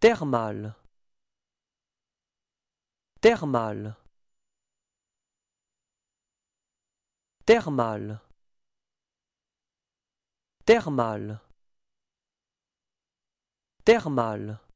Thermal thermal. thermal thermal thermal.